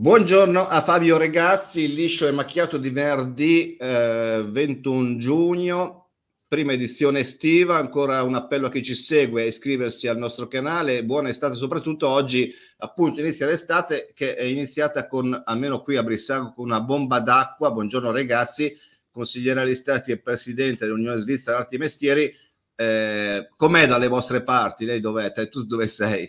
Buongiorno a Fabio Regazzi, liscio e macchiato di venerdì eh, 21 giugno, prima edizione estiva, ancora un appello a chi ci segue a iscriversi al nostro canale, buona estate soprattutto oggi appunto inizia l'estate che è iniziata con, almeno qui a Brissago, con una bomba d'acqua, buongiorno Regazzi, consigliere agli stati e presidente dell'Unione Svizzera Arti e Mestieri, eh, com'è dalle vostre parti? Lei dov'è? Tu dove sei?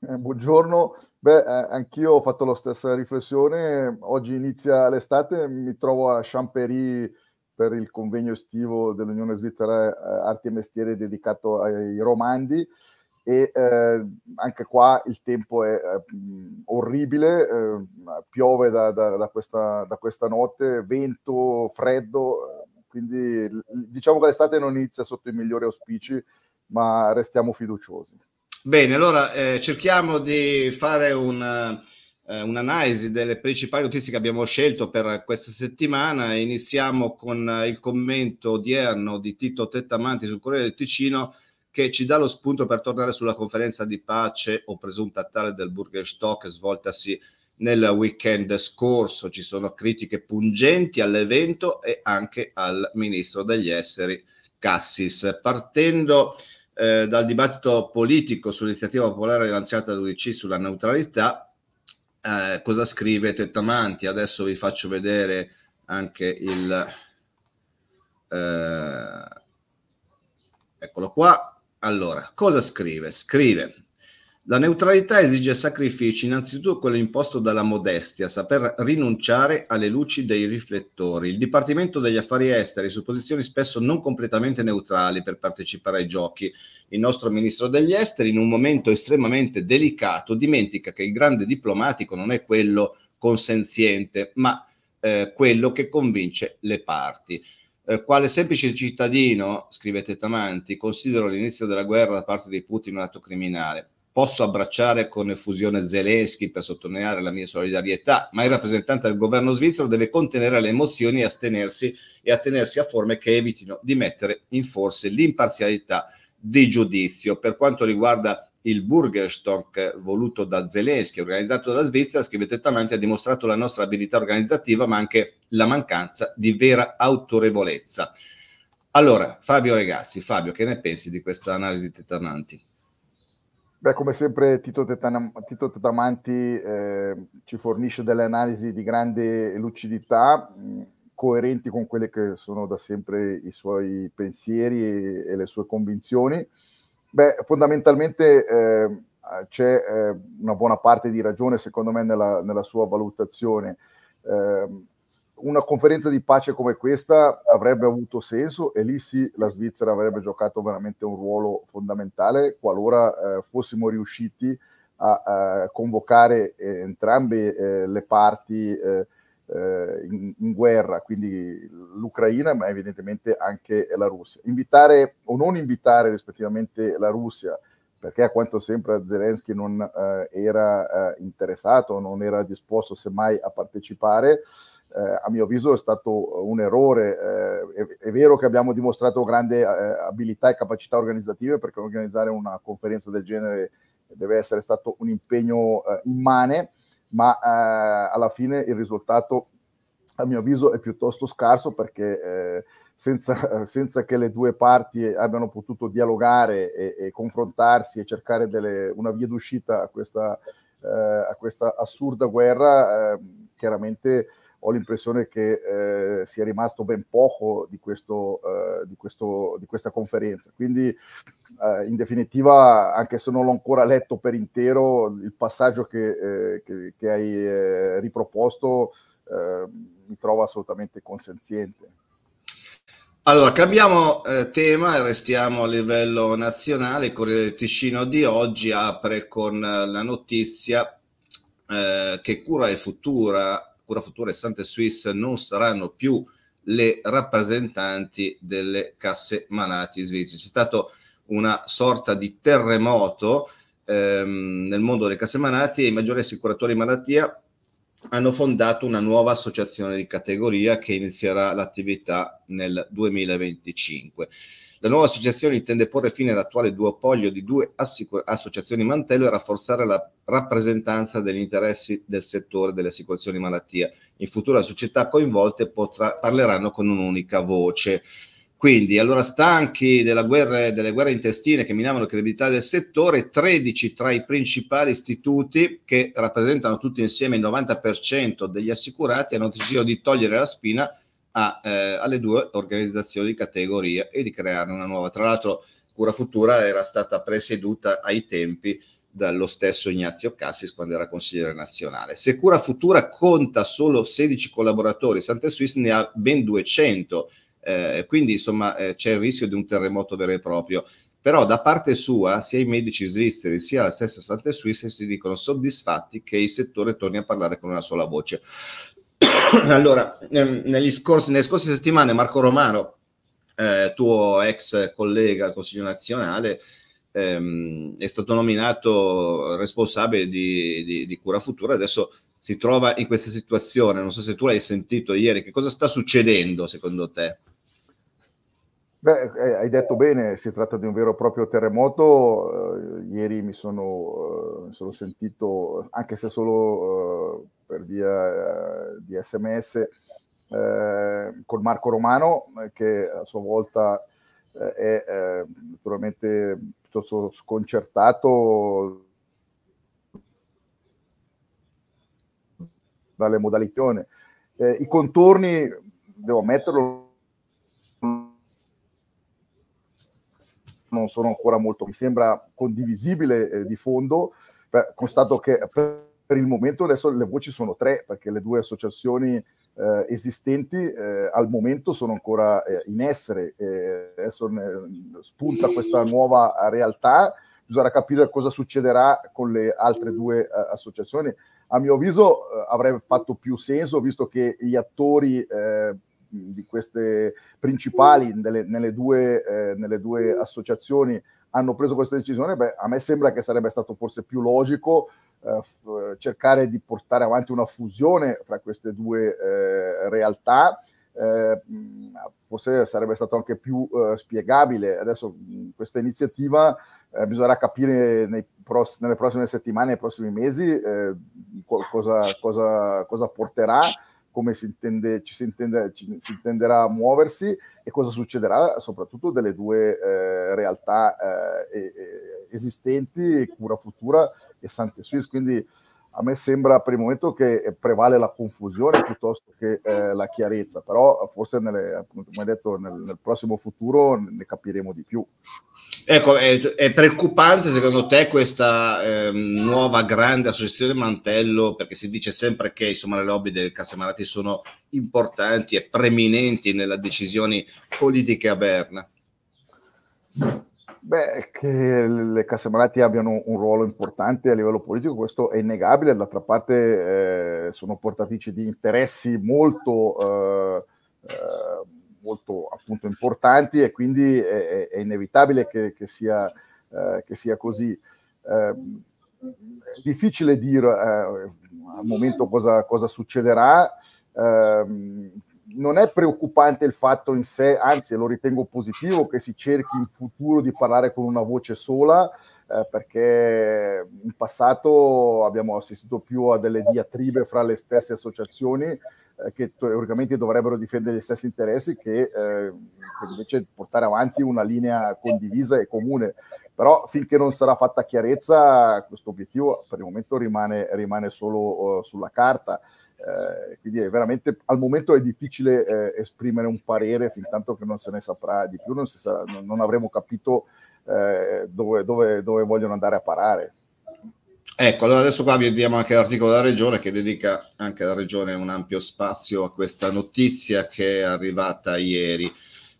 Eh, buongiorno, Beh, eh, anch'io ho fatto la stessa riflessione. Oggi inizia l'estate, mi trovo a Champéry per il convegno estivo dell'Unione Svizzera eh, Arti e Mestieri dedicato ai romandi e eh, anche qua il tempo è eh, orribile, eh, piove da, da, da, questa, da, questa, notte, vento, freddo, quindi diciamo che l'estate non inizia sotto i migliori auspici, ma restiamo fiduciosi. Bene, allora eh, cerchiamo di fare un, eh, un'analisi delle principali notizie che abbiamo scelto per questa settimana. Iniziamo con eh, il commento odierno di Tito Tettamanti sul Corriere del Ticino che ci dà lo spunto per tornare sulla conferenza di pace o presunta tale del Burgerstock svoltasi nel weekend scorso. Ci sono critiche pungenti all'evento e anche al ministro degli esteri Cassis. Partendo eh, dal dibattito politico sull'iniziativa popolare lanciata dall'UDC sulla neutralità, eh, cosa scrive Tettamanti? Adesso vi faccio vedere anche il... Eh, eccolo qua. Allora, cosa scrive? Scrive la neutralità esige sacrifici, innanzitutto quello imposto dalla modestia, saper rinunciare alle luci dei riflettori. Il Dipartimento degli Affari Esteri, su posizioni spesso non completamente neutrali per partecipare ai giochi. Il nostro ministro degli Esteri, in un momento estremamente delicato, dimentica che il grande diplomatico non è quello consenziente, ma eh, quello che convince le parti. Eh, quale semplice cittadino, scrivete Tetamanti, considero l'inizio della guerra da parte di Putin un atto criminale posso abbracciare con effusione Zelensky per sottolineare la mia solidarietà, ma il rappresentante del governo svizzero deve contenere le emozioni e astenersi e attenersi a forme che evitino di mettere in forse l'imparzialità di giudizio. Per quanto riguarda il Burgerstock voluto da Zelensky, organizzato dalla Svizzera, scrive Tettamante, ha dimostrato la nostra abilità organizzativa, ma anche la mancanza di vera autorevolezza. Allora, Fabio Regazzi, Fabio, che ne pensi di questa analisi di Tettamanti? Beh, come sempre Tito, Tetan- Tito Tetamanti eh, ci fornisce delle analisi di grande lucidità, mh, mm, coerenti con quelle che sono da sempre i suoi pensieri e, e le sue convinzioni. Beh, fondamentalmente eh, c'è eh, una buona parte di ragione, secondo me, nella, nella sua valutazione. Eh, una conferenza di pace come questa avrebbe avuto senso e lì sì la Svizzera avrebbe giocato veramente un ruolo fondamentale qualora eh, fossimo riusciti a, a convocare eh, entrambe eh, le parti eh, eh, in, in, guerra, quindi l'Ucraina ma evidentemente anche la Russia. Invitare o non invitare rispettivamente la Russia, perché a quanto sembra Zelensky non eh, era interessato, non era disposto semmai a partecipare, eh, a mio avviso è stato un errore. Eh, è, è, vero che abbiamo dimostrato grande eh, abilità e capacità organizzative perché organizzare una conferenza del genere deve essere stato un impegno eh, immane, ma eh, alla fine il risultato, a mio avviso, è piuttosto scarso perché eh, senza, senza, che le due parti abbiano potuto dialogare e, e confrontarsi e cercare delle, una via d'uscita a questa, a questa assurda guerra, ehm, chiaramente ho l'impressione che eh, sia rimasto ben poco di, questo, eh, di, questo, di questa conferenza. Quindi, eh, in definitiva, anche se non l'ho ancora letto per intero, il passaggio che, eh, che, che hai eh, riproposto eh, mi trova assolutamente consenziente. Allora, cambiamo tema e restiamo a livello nazionale. Corriere del Ticino di oggi apre con la notizia che Cura e Futura Cura Futura e Sante Suisse non saranno più le rappresentanti delle casse malati svizzere. C'è stato una sorta di terremoto ehm, nel mondo delle casse malati e i maggiori assicuratori di malattia hanno fondato una nuova associazione di categoria che inizierà l'attività nel 2025. La nuova associazione intende porre fine all'attuale duopolio di due assicur- associazioni mantello e rafforzare la rappresentanza degli interessi del settore delle assicurazioni malattia. In futuro le società coinvolte potrà, parleranno con un'unica voce. Quindi, allora, stanchi guerra, delle guerre intestine che minavano la credibilità del settore, 13 tra i principali istituti che rappresentano tutti insieme il 90% degli assicurati hanno deciso di togliere la spina a, eh, alle due organizzazioni di categoria e di crearne una nuova. Tra l'altro, Cura Futura era stata presieduta ai tempi dallo stesso Ignazio Cassis quando era consigliere nazionale. Se Cura Futura conta solo 16 collaboratori, Sante Suisse ne ha ben 200, eh, quindi insomma eh, c'è il rischio di un terremoto vero e proprio. Però da parte sua, sia i medici svizzeri sia la stessa Sante Suisse si dicono soddisfatti che il settore torni a parlare con una sola voce. allora, ehm, scorsi, nelle scorse settimane Marco Romano, eh, tuo ex collega al Consiglio nazionale, ehm, è stato nominato responsabile di, di, di Cura Futura, adesso si trova in questa situazione. Non so se tu l'hai sentito ieri, che cosa sta succedendo secondo te? Beh, eh, hai detto bene, si tratta di un vero e proprio terremoto. Uh, ieri mi sono, uh, sono, sentito, anche se solo uh, per via eh, di sms eh, con Marco Romano eh, che a sua volta è naturalmente piuttosto sconcertato dalle modalità. Eh, I contorni, devo ammetterlo, non sono ancora molto, mi sembra condivisibile eh, di fondo, beh, constato che per per il momento adesso le voci sono tre, perché le due associazioni eh, esistenti eh, al momento sono ancora eh, in essere. Eh, adesso spunta questa nuova realtà, bisognerà capire cosa succederà con le altre due eh, associazioni. A mio avviso eh, avrebbe fatto più senso, visto che gli attori di queste principali delle, nelle, due, eh, nelle, due, mm. associazioni hanno preso questa decisione, beh, a me sembra che sarebbe stato forse più logico eh, f- eh, cercare di portare avanti una fusione fra queste due eh, realtà. Eh, mm, forse sarebbe stato anche più eh, spiegabile. Adesso mh, mm, questa iniziativa eh, bisognerà capire pross- nelle prossime settimane, nei prossimi mesi eh, co- cosa, cosa, cosa, porterà come si intende, ci si, intende, ci, si intenderà muoversi e cosa succederà soprattutto delle due eh, realtà eh, esistenti, Cura Futura e Sante Suisse. Quindi a me sembra per il momento che eh, prevale la confusione piuttosto che eh, la chiarezza, però forse nelle, come detto, nel, nel, prossimo futuro ne capiremo di più. Ecco, è, è preoccupante secondo te questa eh, nuova grande associazione Mantello, perché si dice sempre che insomma, le lobby dei Castemarati sono importanti e preminenti nelle decisioni politiche a Berna. Beh, che le casse malati abbiano un ruolo importante a livello politico, questo è innegabile, d'altra parte eh, sono portatrici di interessi molto, eh, eh, molto appunto, importanti e quindi è, è inevitabile che, che, sia, eh, che, sia, così. Ehm, è difficile dire eh, al momento cosa, cosa succederà, ehm, non è preoccupante il fatto in sé, anzi lo ritengo positivo che si cerchi in futuro di parlare con una voce sola, eh, perché in passato abbiamo assistito più a delle diatribe fra le stesse associazioni eh, che teoricamente dovrebbero difendere gli stessi interessi che, eh, che invece portare avanti una linea condivisa e comune. Però finché non sarà fatta chiarezza, questo obiettivo per il momento rimane, rimane solo uh, sulla carta. Eh, quindi è veramente al momento è difficile eh, esprimere un parere fin tanto che non se ne saprà di più, non, sarà, non, non avremo capito eh, dove, dove, dove, vogliono andare a parare. Ecco, allora adesso qua vediamo anche l'articolo della Regione che dedica anche alla Regione un ampio spazio a questa notizia che è arrivata ieri.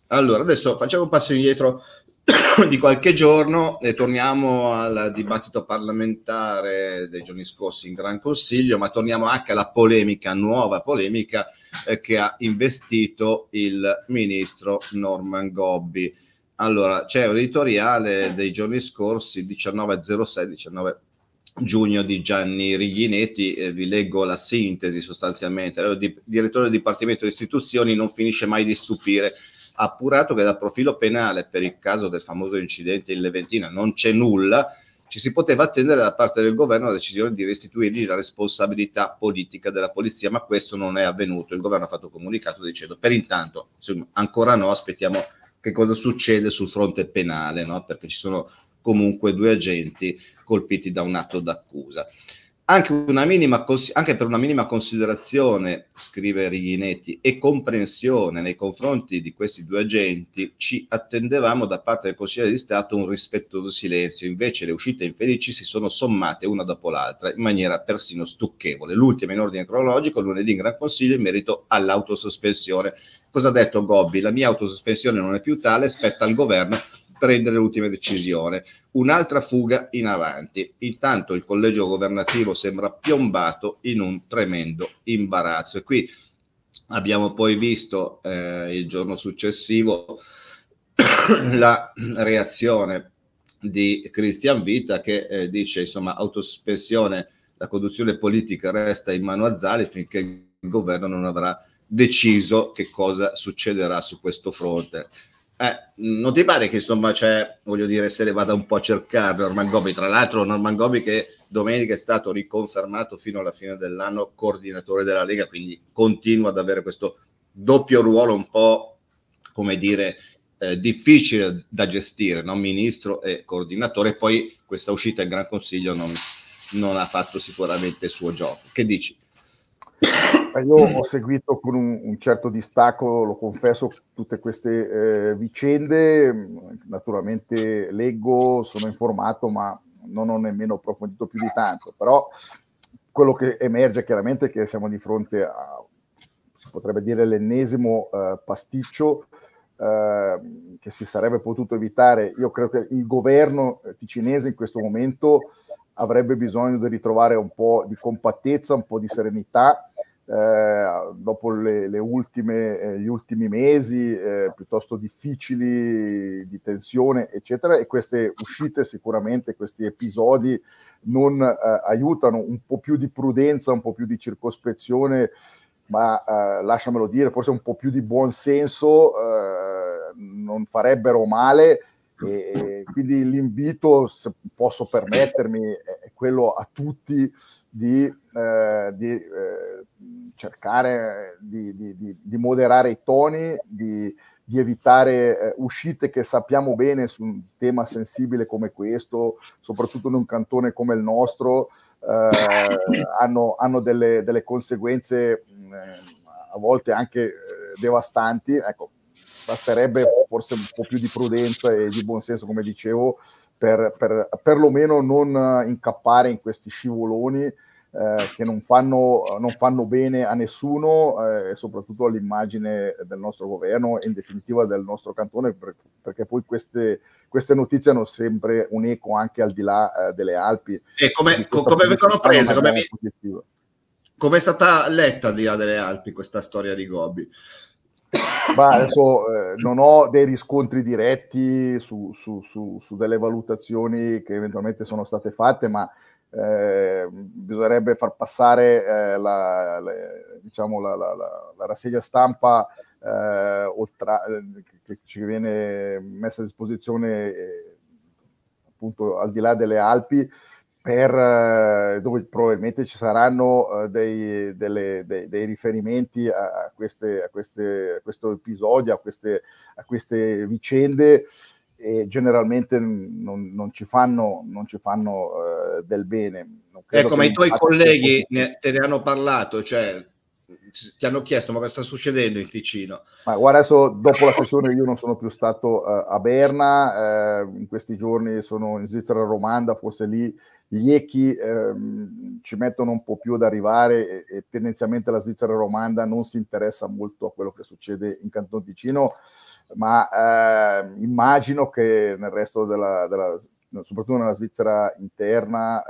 Allora, adesso facciamo un passo indietro di qualche giorno e torniamo al dibattito parlamentare dei giorni scorsi in Gran Consiglio, ma torniamo anche alla polemica, nuova polemica eh, che ha investito il ministro Norman Gobbi. Allora, c'è un editoriale dei giorni scorsi, 1906, 19 giugno di Gianni Riglinetti, eh, vi leggo la sintesi sostanzialmente. Il direttore del Dipartimento di Istituzioni non finisce mai di stupire appurato che dal profilo penale per il caso del famoso incidente in Leventina non c'è nulla, ci si poteva attendere da parte del governo la decisione di restituirgli la responsabilità politica della polizia, ma questo non è avvenuto. Il governo ha fatto un comunicato dicendo per intanto, insomma, ancora no, aspettiamo che cosa succede sul fronte penale, no? perché ci sono comunque due agenti colpiti da un atto d'accusa anche, minima, anche, per una minima considerazione, scrive Righinetti, e comprensione nei confronti di questi due agenti, ci attendevamo da parte del Consigliere di Stato un rispettoso silenzio. Invece le uscite infelici si sono sommate una dopo l'altra in maniera persino stucchevole. L'ultima in ordine cronologico, lunedì in Gran Consiglio, in merito all'autosospensione. Cosa ha detto Gobbi? La mia autosospensione non è più tale, spetta al governo prendere l'ultima decisione. Un'altra fuga in avanti. Intanto il collegio governativo sembra piombato in un tremendo imbarazzo. E qui abbiamo poi visto eh, il giorno successivo la reazione di Cristian Vita che eh, dice insomma autospensione, la conduzione politica resta in mano a Zali finché il governo non avrà deciso che cosa succederà su questo fronte. Eh, non ti pare che insomma c'è, voglio dire, se le vada un po' a cercare Norman Gobi, tra l'altro Norman Gobi che domenica è stato riconfermato fino alla fine dell'anno coordinatore della Lega, quindi continua ad avere questo doppio ruolo un po', come dire, eh, difficile da gestire, no? ministro e coordinatore, poi questa uscita in Gran Consiglio non, non ha fatto sicuramente il suo gioco. Che dici? Io ho seguito con un, un, certo distacco, lo confesso, tutte queste eh, vicende. Naturalmente leggo, sono informato, ma non ho nemmeno approfondito più di tanto. Però quello che emerge chiaramente è che siamo di fronte a, si potrebbe dire, l'ennesimo eh, pasticcio Ehm, che si sarebbe potuto evitare. Io credo che il governo eh, ticinese in questo momento avrebbe bisogno di ritrovare un po' di compattezza, un po' di serenità. Eh, dopo le, le ultime, eh, gli ultimi mesi eh, piuttosto difficili di tensione, eccetera, e queste uscite sicuramente, questi episodi non eh, aiutano un po' più di prudenza, un po' più di circospezione ma eh, lasciamelo dire, forse un po' più di buonsenso eh, non farebbero male. E, e quindi l'invito, se posso permettermi, è quello a tutti di, eh, di eh, cercare di, di, di, moderare i toni, di, evitare eh, uscite che sappiamo bene su un tema sensibile come questo, soprattutto in un cantone come il nostro, eh, hanno, hanno, delle, delle conseguenze Ehm, a volte anche eh, devastanti, ecco, basterebbe forse un po' più di prudenza e di buon senso, come dicevo, per, per perlomeno non incappare in questi scivoloni. Eh, che non fanno, non fanno, bene a nessuno eh, e soprattutto all'immagine del nostro governo e in definitiva del nostro cantone, perché poi queste, queste, notizie hanno sempre un eco anche al di là eh, delle Alpi. E come, come vengono prese? Come, vi, come è stata letta al di là delle Alpi questa storia di Gobbi? Ma adesso eh, non ho dei riscontri diretti su, su, su, su, delle valutazioni che eventualmente sono state fatte, ma eh, bisognerebbe far passare eh, la, diciamo, la, diciamo, la, la, rassegna stampa eh, oltre, eh, che ci viene messa a disposizione eh, appunto al di là delle Alpi per, eh, dove probabilmente ci saranno eh, dei, delle, dei, dei, riferimenti a, queste, a, queste, a, questo episodio, a queste, a queste vicende e generalmente non, non, ci fanno, non ci fanno uh, del bene. Ecco, ma i tuoi colleghi ne, te ne hanno parlato, cioè ti hanno chiesto ma cosa sta succedendo in Ticino? Ma guarda, adesso dopo la sessione io non sono più stato uh, a Berna, uh, in questi giorni sono in Svizzera Romanda, forse lì gli echi uh, ehm, ci mettono un po' più ad arrivare e, e tendenzialmente la Svizzera Romanda non si interessa molto a quello che succede in Canton Ticino, ma eh, immagino che nel resto della, della, soprattutto nella Svizzera interna,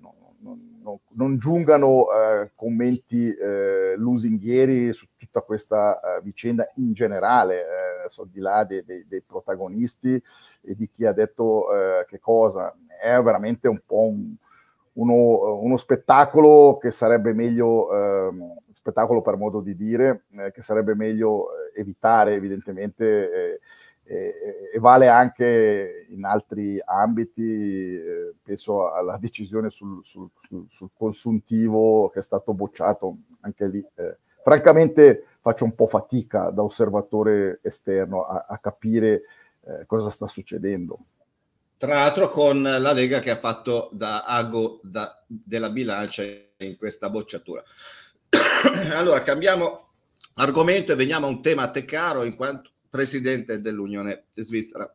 non, non non, non giungano eh, commenti eh, lusinghieri su tutta questa eh, vicenda in generale, eh, al di là dei, dei, dei, protagonisti e di chi ha detto eh, che cosa. È veramente un po' un, uno, uno, spettacolo che sarebbe meglio, ehm, spettacolo per modo di dire, eh, che sarebbe meglio eh, evitare evidentemente e, e vale anche in altri ambiti, eh, penso alla decisione sul, sul, sul, sul, consuntivo che è stato bocciato anche lì. Eh, francamente faccio un po' fatica da osservatore esterno a, a capire eh, cosa sta succedendo. Tra l'altro con la Lega che ha fatto da ago da, della bilancia in questa bocciatura. allora cambiamo argomento e veniamo a un tema a te caro in quanto presidente dell'Unione Svizzera.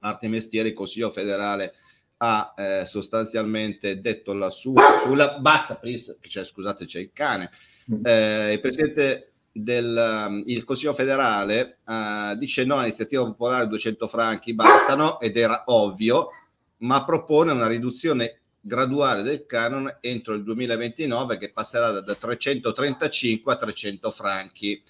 Arti Mestieri, Consiglio federale, ha eh, sostanzialmente detto la sua sulla basta, please, cioè, scusate, c'è il cane. Mm. Eh, il presidente del um, il Consiglio federale eh, dice no all'iniziativa popolare 200 franchi bastano ed era ovvio, ma propone una riduzione graduale del canone entro il 2029 che passerà da 335 a 300 franchi.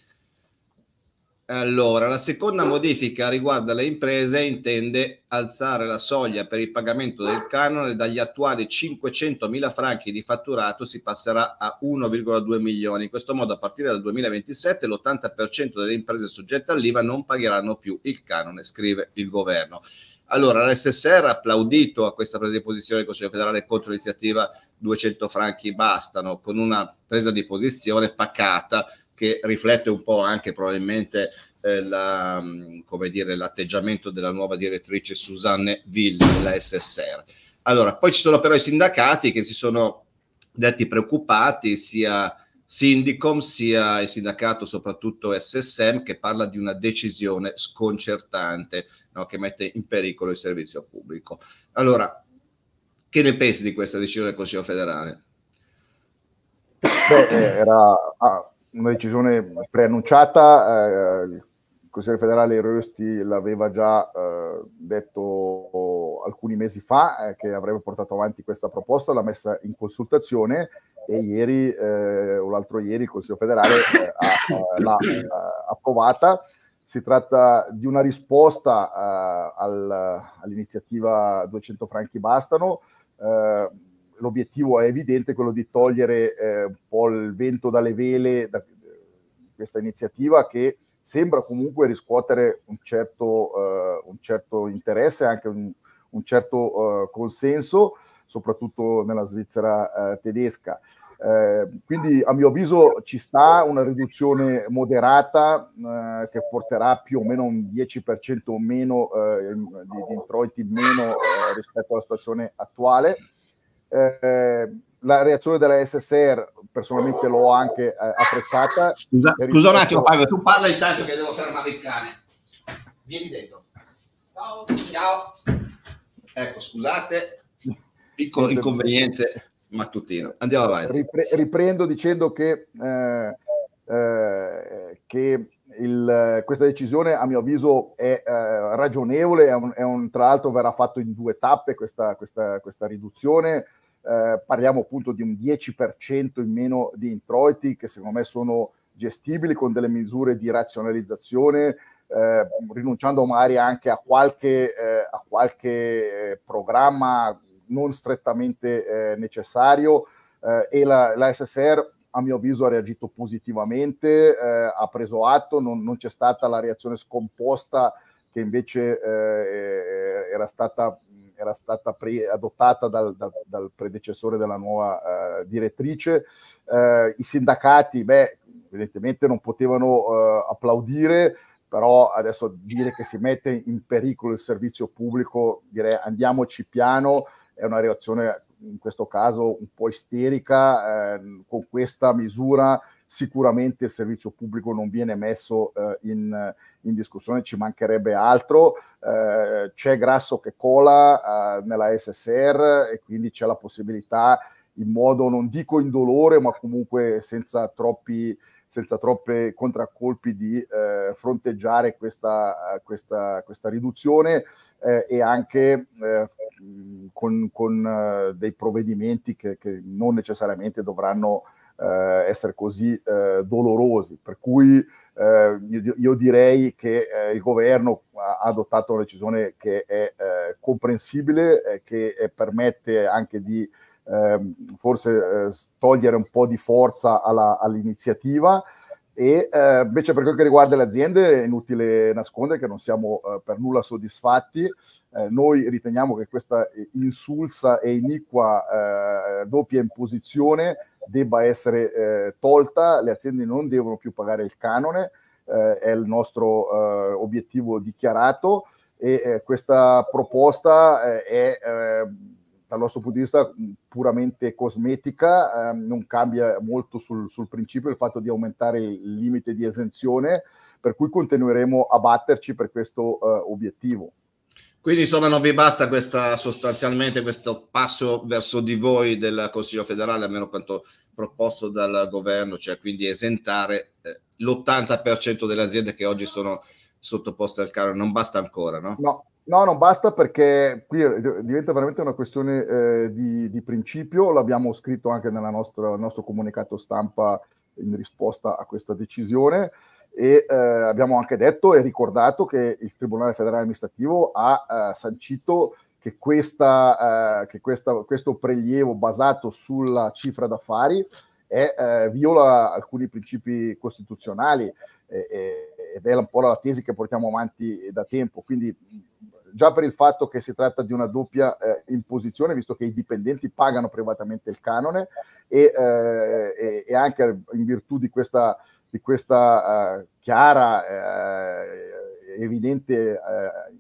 Allora, la seconda modifica riguarda le imprese intende alzare la soglia per il pagamento del canone dagli attuali 500.000 franchi di fatturato si passerà a 1,2 milioni. In questo modo a partire dal 2027 l'80% delle imprese soggette all'IVA non pagheranno più il canone, scrive il governo. Allora, l'SSR ha applaudito a questa presa di posizione del Consiglio federale contro l'iniziativa 200 franchi bastano, con una presa di posizione pacata che riflette un po' anche probabilmente eh, la, mm, dire, l'atteggiamento della nuova direttrice Susanne Ville della SSR. Allora, poi ci sono però i sindacati che si sono detti preoccupati, sia Sindicom sia il sindacato soprattutto SSM che parla di una decisione sconcertante no, che mette in pericolo il servizio pubblico. Allora, che ne pensi di questa decisione del Consiglio federale? Beh, era, ah, una decisione preannunciata, eh, il Consiglio federale Rösti l'aveva già eh, detto alcuni mesi fa eh, che avrebbe portato avanti questa proposta, l'ha messa in consultazione e ieri eh, o l'altro ieri il Consiglio federale eh, l'ha approvata. Si tratta di una risposta al, all'iniziativa 200 franchi bastano. Uh, l'obiettivo è evidente, quello di togliere eh, un po' il vento dalle vele da eh, questa iniziativa che sembra comunque riscuotere un certo, eh, un certo interesse, anche un, un certo eh, consenso, soprattutto nella Svizzera eh, tedesca. Eh, quindi a mio avviso ci sta una riduzione moderata eh, che porterà più o meno un 10% o meno di, di, introiti meno rispetto alla situazione attuale eh, la reazione della SSR personalmente l'ho anche eh, apprezzata. Scusa, scusa, un attimo Paolo, tu parla intanto che devo fermare il cane. Vieni dentro. Ciao. Ciao. Ecco, scusate, piccolo inconveniente mattutino. Andiamo avanti. Ripre- riprendo dicendo che, eh, eh che il, eh, questa decisione a mio avviso è eh, ragionevole, è un, è un, tra l'altro verrà fatto in due tappe questa, questa, questa riduzione, eh, parliamo appunto di un 10% in meno di introiti che secondo me sono gestibili con delle misure di razionalizzazione, eh, rinunciando magari anche a qualche, eh, a qualche eh, programma non strettamente necessario e la, la SSR a mio avviso ha reagito positivamente, eh, ha preso atto, non, non, c'è stata la reazione scomposta che invece eh, era stata, era stata pre- adottata dal, dal, dal, predecessore della nuova eh, direttrice. Eh, I sindacati, beh, evidentemente non potevano eh, applaudire, però adesso dire che si mette in pericolo il servizio pubblico, direi andiamoci piano, è una reazione in questo caso un po' isterica, eh, con questa misura sicuramente il servizio pubblico non viene messo eh, in, in, discussione, ci mancherebbe altro, eh, c'è grasso che cola eh, nella SSR e quindi c'è la possibilità in modo non dico indolore ma comunque senza troppi senza troppe contraccolpi di eh, fronteggiare questa, eh, questa, questa riduzione eh, e anche eh, con, con eh, dei provvedimenti che, che, non necessariamente dovranno eh, essere così dolorosi. Per cui io, io, direi che il governo ha adottato una decisione che è comprensibile, che permette anche di Ehm, eh, forse togliere un po' di forza alla, all'iniziativa. E eh, invece per quel che riguarda le aziende è inutile nascondere che non siamo eh, per nulla soddisfatti. Eh, noi riteniamo che questa insulsa e iniqua doppia imposizione debba essere tolta, le aziende non devono più pagare il canone, eh, è il nostro eh, obiettivo dichiarato e eh, questa proposta è ehm, dal nostro punto di vista mm, puramente cosmetica, eh, non cambia molto sul, sul, principio il fatto di aumentare il limite di esenzione, per cui continueremo a batterci per questo eh, obiettivo. Quindi insomma non vi basta questa, sostanzialmente questo passo verso di voi del Consiglio federale, almeno quanto proposto dal governo, cioè quindi esentare eh, l'80% delle aziende che oggi sono sottoposte al caro, non basta ancora, no? No, No, non basta perché qui diventa veramente una questione eh, di, di, principio, l'abbiamo scritto anche nel nostro comunicato stampa in risposta a questa decisione e eh, abbiamo anche detto e ricordato che il Tribunale federale amministrativo ha eh, sancito che, questa, eh, che questa, questo prelievo basato sulla cifra d'affari è, eh, viola alcuni principi costituzionali eh, ed è un po' la tesi che portiamo avanti da tempo. Quindi già per il fatto che si tratta di una doppia eh, imposizione, visto che i dipendenti pagano privatamente il canone e, eh, e anche in virtù di questa, di questa eh, chiara, eh, evidente eh,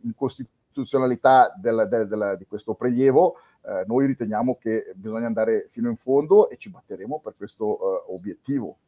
incostituzionalità del, del, del, di questo prelievo, eh, noi riteniamo che bisogna andare fino in fondo e ci batteremo per questo obiettivo.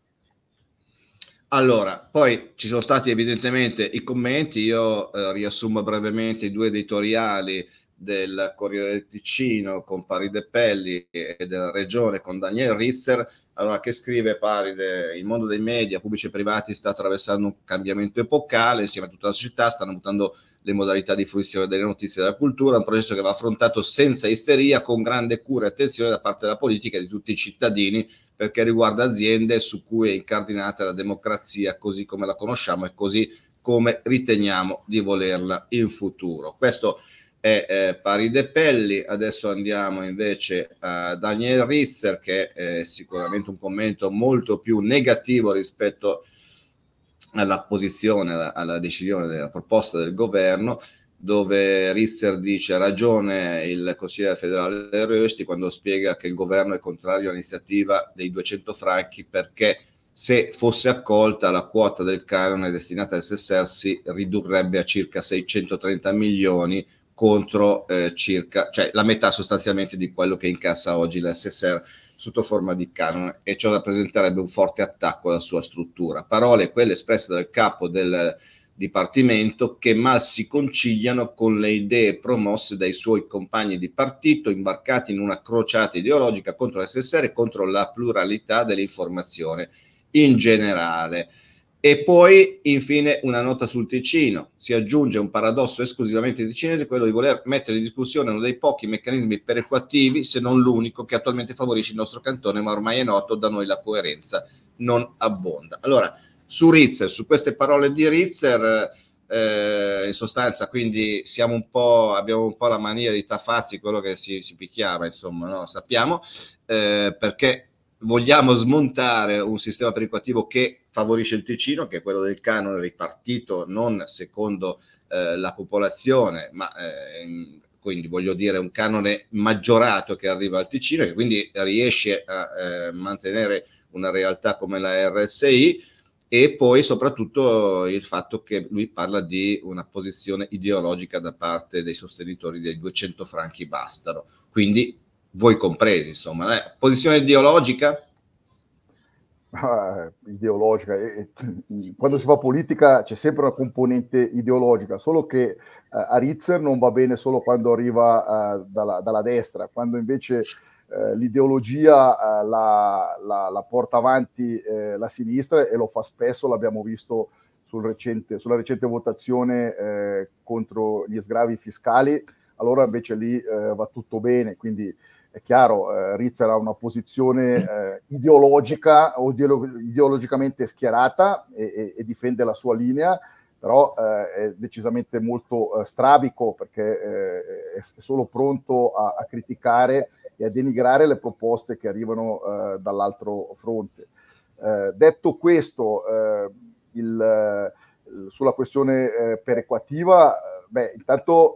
Allora, poi ci sono stati evidentemente i commenti, io eh, riassumo brevemente i due editoriali del Corriere del Ticino con Paride Pelli e della Regione con Daniel Rizzer, allora, che scrive Paride, il mondo dei media pubblici e privati sta attraversando un cambiamento epocale, insieme a tutta la società stanno mutando le modalità di fruizione delle notizie della cultura, un processo che va affrontato senza isteria, con grande cura e attenzione da parte della politica e di tutti i cittadini, perché riguarda aziende su cui è incardinata la democrazia così come la conosciamo e così come riteniamo di volerla in futuro. Questo è eh, de Pelli, adesso andiamo invece a Daniel Ritzer, che è eh, sicuramente un commento molto più negativo rispetto alla posizione, alla, alla decisione, della proposta del governo dove Risser dice ha ragione il consigliere federale Rösti quando spiega che il governo è contrario all'iniziativa dei 200 franchi perché se fosse accolta la quota del canone destinata al SSR si ridurrebbe a circa 630 milioni contro eh, circa, cioè la metà sostanzialmente di quello che incassa oggi l'SSR sotto forma di canone e ciò rappresenterebbe un forte attacco alla sua struttura. Parole quelle espresse dal capo del dipartimento che mal si conciliano con le idee promosse dai suoi compagni di partito imbarcati in una crociata ideologica contro l'SSR e contro la pluralità dell'informazione in generale. E poi, infine, una nota sul Ticino. Si aggiunge un paradosso esclusivamente ticinese, quello di voler mettere in discussione uno dei pochi meccanismi perequativi, se non l'unico, che attualmente favorisce il nostro cantone, ma ormai è noto, da noi la coerenza non abbonda. Allora, su Ritzer, su queste parole di Ritzer, eh, in sostanza, quindi siamo un po', abbiamo un po' la mania di Tafazzi, quello che si, si picchiava, insomma, no? sappiamo, eh, perché vogliamo smontare un sistema periquativo che favorisce il Ticino, che è quello del canone ripartito non secondo eh, la popolazione, ma eh, quindi voglio dire un canone maggiorato che arriva al Ticino e che quindi riesce a eh, mantenere una realtà come la RSI e poi soprattutto il fatto che lui parla di una posizione ideologica da parte dei sostenitori dei 200 franchi bastano, quindi voi compresi, insomma, eh? posizione ideologica? Ah, ideologica, eh, eh, quando si fa politica c'è sempre una componente ideologica, solo che eh, a Ritzer non va bene solo quando arriva dalla, dalla destra, quando invece eh, l'ideologia eh, la, la, la, porta avanti eh, la sinistra e lo fa spesso, l'abbiamo visto sul recente, sulla recente votazione eh, contro gli sgravi fiscali, allora invece lì va tutto bene, quindi è chiaro, eh, Rizza era una posizione eh, ideologica o ideologicamente schierata e, e, e, difende la sua linea, però eh, è decisamente molto eh, strabico perché eh, è solo pronto a, a, criticare e a denigrare le proposte che arrivano eh, dall'altro fronte. Eh, detto questo, eh, il, sulla questione perequativa, beh, intanto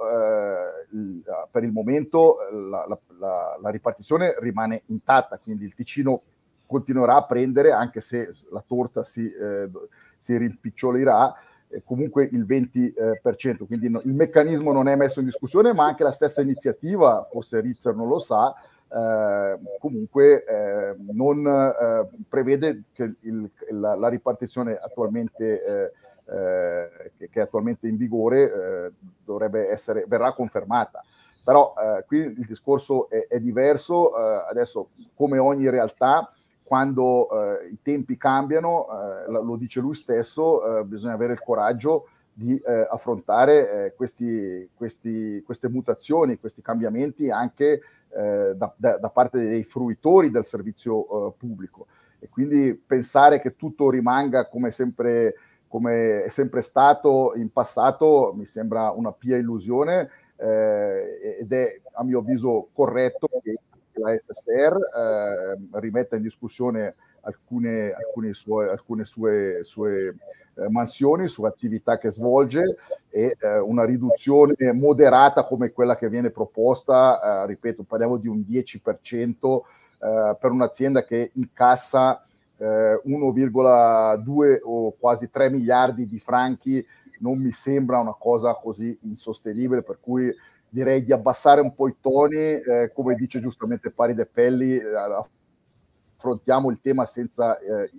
per il momento la, la, la, la ripartizione rimane intatta, quindi il Ticino continuerà a prendere anche se la torta si, si rimpicciolirà comunque il 20%, eh, quindi no, il meccanismo non è messo in discussione, ma anche la stessa iniziativa, forse Rizzer non lo sa, eh, comunque eh, non eh, prevede che il, la, la, ripartizione attualmente, eh, eh, che, che, è attualmente in vigore dovrebbe essere, verrà confermata. Però qui il discorso è, è diverso, adesso come ogni realtà quando eh, i tempi cambiano, eh, lo dice lui stesso, eh, bisogna avere il coraggio di eh, affrontare eh, questi, questi, queste mutazioni, questi cambiamenti anche eh, da, da, da, parte dei fruitori del servizio pubblico. E quindi pensare che tutto rimanga come, sempre, come è sempre stato in passato mi sembra una pia illusione ed è a mio avviso corretto che la SSR, eh, rimetta in discussione alcune, alcune sue, alcune sue, sue eh, mansioni, su attività che svolge e eh, una riduzione moderata come quella che viene proposta, eh, ripeto, parliamo di un 10% eh, per un'azienda che incassa 1,2 eh, o quasi 3 miliardi di franchi non mi sembra una cosa così insostenibile, per cui direi di abbassare un po' i toni, eh, come dice giustamente Pari De Pelli, eh, affrontiamo il tema senza eh,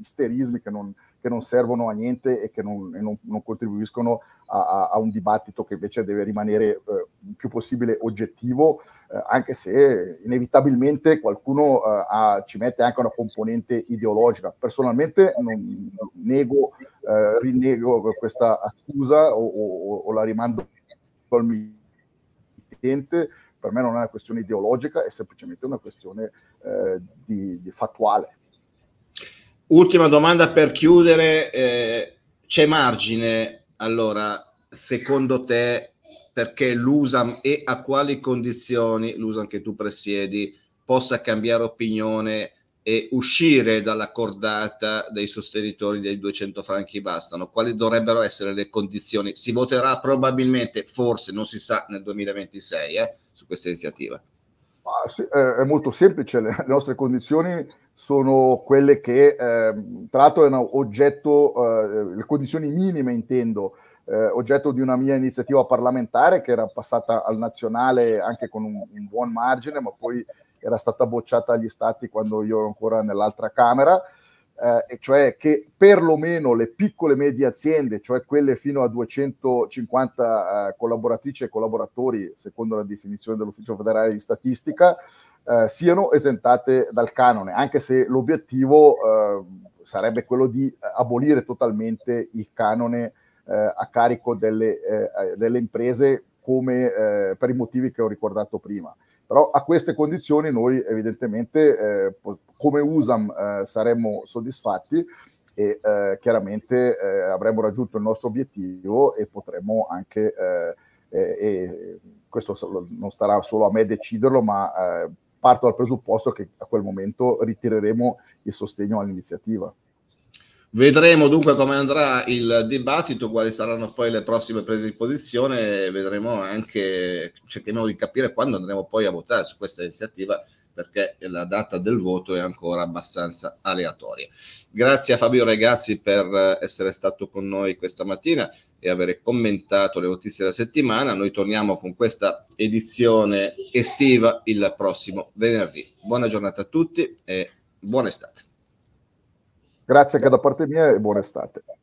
isterismi che non, che non servono a niente e che non, e non, non contribuiscono a, a, un dibattito che invece deve rimanere eh, il più possibile oggettivo, eh, anche se inevitabilmente qualcuno eh, ha, ci mette anche una componente ideologica. Personalmente non nego, eh, rinnego questa accusa o, o, o la rimando al mittente, per me non è una questione ideologica, è semplicemente una questione eh, di, di fattuale. Ultima domanda per chiudere, eh, c'è margine allora, secondo te, perché l'USAM e a quali condizioni l'USAM che tu presiedi possa cambiare opinione e uscire dalla cordata dei sostenitori dei 200 franchi bastano? Quali dovrebbero essere le condizioni? Si voterà probabilmente, forse, non si sa, nel 2026 eh, su questa iniziativa. Sì, è molto semplice, le nostre condizioni sono quelle che, eh, tra l'altro è un oggetto, eh, le condizioni minime intendo, eh, oggetto di una mia iniziativa parlamentare che era passata al nazionale anche con un, un buon margine, ma poi era stata bocciata agli stati quando io ero ancora nell'altra Camera eh, cioè che perlomeno le piccole e medie aziende, cioè quelle fino a 250 eh, collaboratrici e collaboratori, secondo la definizione dell'Ufficio federale di statistica, eh, siano esentate dal canone, anche se l'obiettivo eh, sarebbe quello di eh, abolire totalmente il canone eh, a carico delle, delle imprese come, per i motivi che ho ricordato prima. Però a queste condizioni noi evidentemente eh, come USAM eh, saremmo soddisfatti e eh, chiaramente eh, avremmo raggiunto il nostro obiettivo e potremmo anche, eh, eh, e questo non starà solo a me deciderlo, ma parto dal presupposto che a quel momento ritireremo il sostegno all'iniziativa. Vedremo dunque come andrà il dibattito, quali saranno poi le prossime prese di posizione, vedremo anche, cerchiamo di capire quando andremo poi a votare su questa iniziativa perché la data del voto è ancora abbastanza aleatoria. Grazie a Fabio Ragazzi per essere stato con noi questa mattina e aver commentato le notizie della settimana. Noi torniamo con questa edizione estiva il prossimo venerdì. Buona giornata a tutti e buona estate. Grazie anche da parte mia e buon'estate.